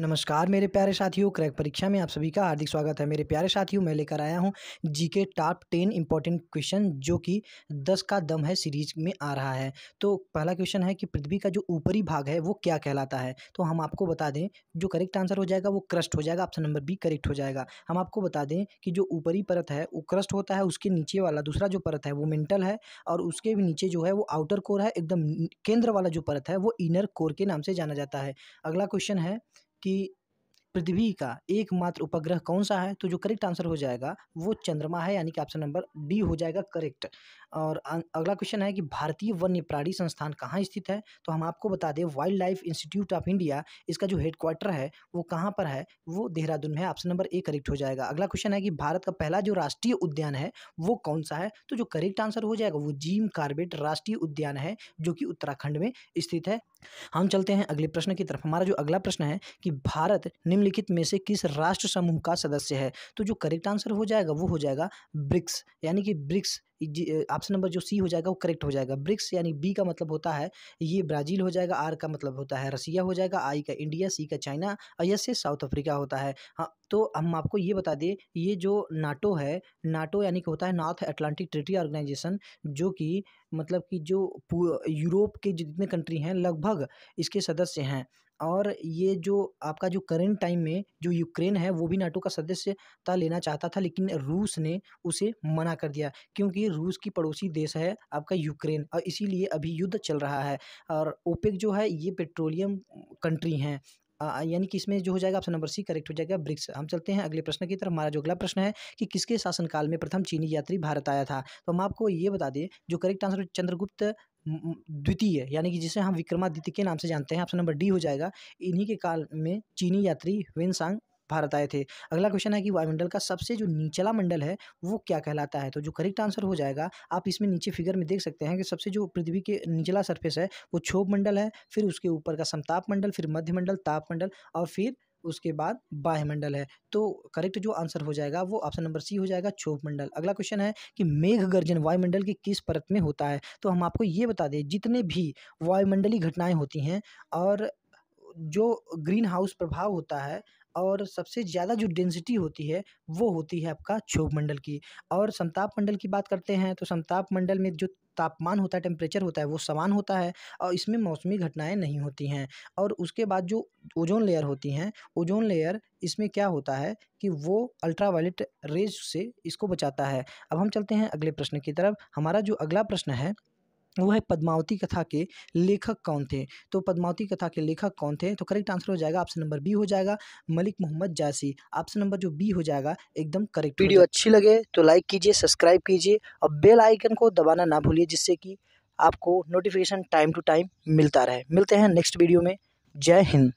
नमस्कार मेरे प्यारे साथियों क्रैक परीक्षा में आप सभी का हार्दिक स्वागत है मेरे प्यारे साथियों मैं लेकर आया हूं GK top ten important question जो कि दस का दम है सीरीज में आ रहा है तो पहला क्वेश्चन है कि पृथ्वी का जो ऊपरी भाग है वो क्या कहलाता है तो हम आपको बता दें जो करेक्ट आंसर हो जाएगा वो क्रस्ट हो जाएगा ऑप्शन नंबर बी करेक्ट हो जाएगा हम आपको बता दें कि जो ऊपरी परत है वो क्रस्ट होता है उसके नीचे वाला दूसरा जो परत है वो मेंटल है और उसके नीचे जो है वो आउटर कोर है एकदम केंद्र वाला जो परत है वो इनर कोर के नाम से जाना जाता है अगला क्वेश्चन है कि पृथ्वी का एकमात्र उपग्रह कौन सा है तो जो करेक्ट आंसर हो जाएगा वो चंद्रमा है यानी कि ऑप्शन नंबर डी हो जाएगा करेक्ट और अं, अगला क्वेश्चन है कि भारतीय वन्य प्राणी संस्थान कहाँ स्थित है तो हम आपको बता दें wildlife institute of India इसका जो हेडक्वार्टर है वो कहाँ पर है वो देहरादून है ऑप्शन नंबर ए करेक्ट हो जाएगा अगला क्वेश्चन है कि भारत का पहला जो राष्ट्रीय उद्यान है वो कौन सा है तो जो करेक्ट आंसर हो जाएगा वो जीम कार्बेट राष्ट्रीय उद्यान है जो कि उत्तराखंड में स्थित है हम चलते हैं अगले प्रश्न की तरफ हमारा जो अगला प्रश्न है कि भारत निम्न निम्नलिखित में से किस राष्ट्र समूह का सदस्य है तो जो करेक्ट आंसर हो जाएगा वो हो जाएगा ब्रिक्स यानी कि ब्रिक्स ऑप्शन नंबर जो सी हो जाएगा वो करेक्ट हो जाएगा ब्रिक्स यानी बी का मतलब होता है ये ब्राज़ील हो जाएगा आर का मतलब होता है रसिया हो जाएगा आई का इंडिया सी का चाइना और यस से साउथ अफ्रीका होता है हाँ तो हम आपको ये बता दें ये जो नाटो है नाटो यानी कि होता है नॉर्थ अटलांटिक ट्रिटी ऑर्गेनाइजेशन जो कि मतलब कि जो यूरोप के जितने कंट्री हैं लगभग इसके सदस्य हैं और ये जो आपका जो करेंट टाइम में जो यूक्रेन है वो भी नाटो का सदस्यता लेना चाहता था लेकिन रूस ने उसे मना कर दिया क्योंकि ये रूस की पड़ोसी देश है आपका यूक्रेन और इसीलिए अभी युद्ध चल रहा है और ओपेक जो है ये पेट्रोलियम कंट्री हैं यानी कि इसमें जो हो जाएगा ऑप्शन नंबर सी करेक्ट हो जाएगा ब्रिक्स हम चलते हैं अगले प्रश्न की तरफ हमारा जो अगला प्रश्न है कि किसके शासनकाल में प्रथम चीनी यात्री भारत आया था तो हम आपको ये बता दें जो करेक्ट आंसर चंद्रगुप्त द्वितीय यानी कि जिसे हम विक्रमादित्य के नाम से जानते हैं ऑप्शन नंबर डी हो जाएगा इन्हीं के काल में चीनी यात्री वेनसांग भारत आए थे अगला क्वेश्चन है कि वायुमंडल का सबसे जो निचला मंडल है वो क्या कहलाता है तो जो करेक्ट आंसर हो जाएगा आप इसमें नीचे फिगर में देख सकते हैं कि सबसे जो पृथ्वी के निचला सरफेस है वो क्षोभ मंडल है फिर उसके ऊपर का समताप मंडल फिर मध्य मंडल ताप मंडल और फिर उसके बाद बाह्यमंडल है तो करेक्ट जो आंसर हो जाएगा वो ऑप्शन नंबर सी हो जाएगा क्षोभ मंडल अगला क्वेश्चन है कि मेघ गर्जन वायुमंडल की किस परत में होता है तो हम आपको ये बता दें जितने भी वायुमंडलीय घटनाएं होती हैं और जो ग्रीन हाउस प्रभाव होता है और सबसे ज़्यादा जो डेंसिटी होती है वो होती है आपका क्षोभ मंडल की और समताप मंडल की बात करते हैं तो समताप मंडल में जो तापमान होता है टेम्परेचर होता है वो समान होता है और इसमें मौसमी घटनाएं नहीं होती हैं और उसके बाद जो ओजोन लेयर होती हैं ओजोन लेयर इसमें क्या होता है कि वो अल्ट्रावायलेट रेज से इसको बचाता है अब हम चलते हैं अगले प्रश्न की तरफ हमारा जो अगला प्रश्न है वह पद्मावती कथा के लेखक कौन थे तो पद्मावती कथा के लेखक कौन थे तो करेक्ट आंसर हो जाएगा ऑप्शन नंबर बी हो जाएगा मलिक मोहम्मद जासी ऑप्शन नंबर जो बी हो जाएगा एकदम करेक्ट वीडियो अच्छी लगे तो लाइक कीजिए सब्सक्राइब कीजिए और बेल आइकन को दबाना ना भूलिए जिससे कि आपको नोटिफिकेशन टाइम टू टाइम मिलता रहे मिलते हैं नेक्स्ट वीडियो में जय हिंद